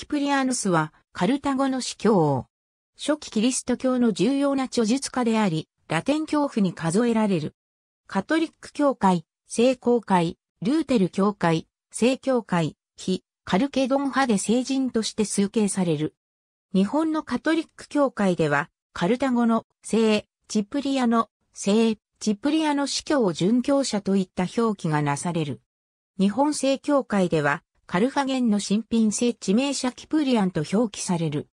キプリアヌスはカルタゴの司教王。初期キリスト教の重要な著述家であり、ラテン教父に数えられる。カトリック教会、聖公会、ルーテル教会、聖教会、非、カルケドン派で聖人として崇敬される。日本のカトリック教会では、カルタゴの聖、チプリアの聖、チプリアの司教を殉教者といった表記がなされる。日本聖教会では、カルファゲンの新品設置名車キプリアンと表記される。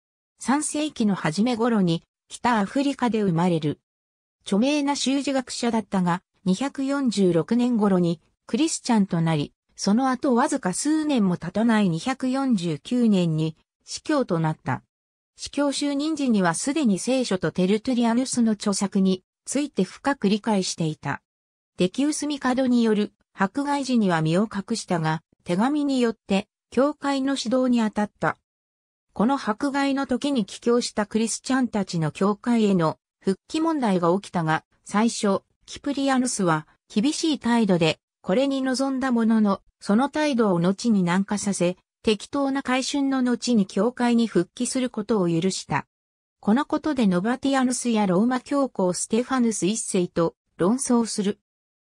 3世紀の初め頃に北アフリカで生まれる。著名な修士学者だったが、246年頃にクリスチャンとなり、その後わずか数年も経たない249年に司教となった。司教就任時にはすでに聖書とテルトゥリアヌスの著作について深く理解していた。デキウス・ミカドによる迫害時には身を隠したが、手紙によって、教会の指導に当たった。この迫害の時に帰郷したクリスチャンたちの教会への復帰問題が起きたが、最初、キプリアヌスは厳しい態度で、これに臨んだものの、その態度を後に軟化させ、適当な改春の後に教会に復帰することを許した。このことでノバティアヌスやローマ教皇ステファヌス一世と論争する。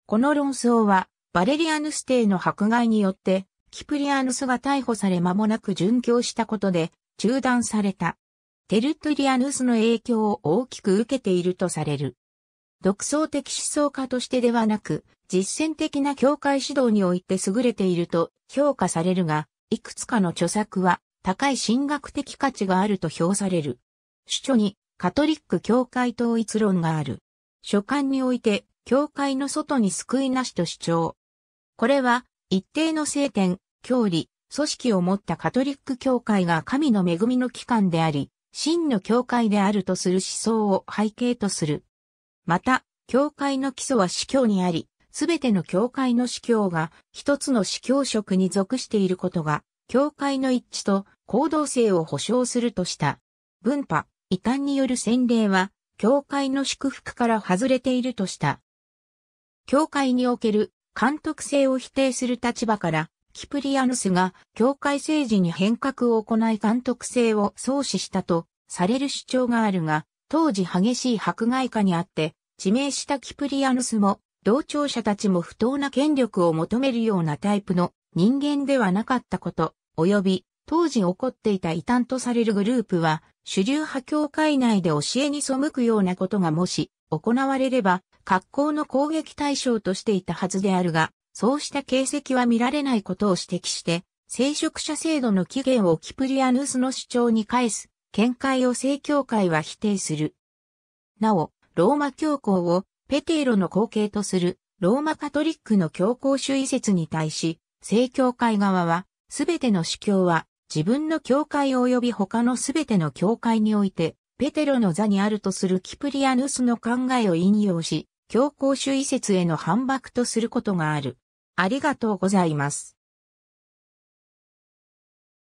この論争はバレリアヌス帝の迫害によって、キプリアヌスが逮捕され間もなく殉教したことで、中断された。テルトリアヌスの影響を大きく受けているとされる。独創的思想家としてではなく、実践的な教会指導において優れていると評価されるが、いくつかの著作は高い神学的価値があると評される。主張にカトリック教会統一論がある。書簡において、教会の外に救いなしと主張。これは、一定の聖典、教理、組織を持ったカトリック教会が神の恵みの機関であり、真の教会であるとする思想を背景とする。また、教会の基礎は司教にあり、すべての教会の司教が一つの司教職に属していることが、教会の一致と行動性を保障するとした。分派、異端による洗礼は、教会の祝福から外れているとした。教会における監督性を否定する立場から、キプリアヌスが教会政治に変革を行い監督性を創始したとされる主張があるが、当時激しい迫害下にあって、致命したキプリアヌスも、同調者たちも不当な権力を求めるようなタイプの人間ではなかったこと、及び、当時起こっていた異端とされるグループは、主流派教会内で教えに背くようなことがもし、行われれば、格好の攻撃対象としていたはずであるが、そうした形跡は見られないことを指摘して、聖職者制度の起源をキプリアヌスの主張に返す、見解を正教会は否定する。なお、ローマ教皇をペテーロの後継とするローマカトリックの教皇主義説に対し、正教会側は、すべての主教は自分の教会及び他のすべての教会において、ペテロの座にあるとするキプリアヌスの考えを引用し、教皇主移設への反駁とすることがある。ありがとうございます。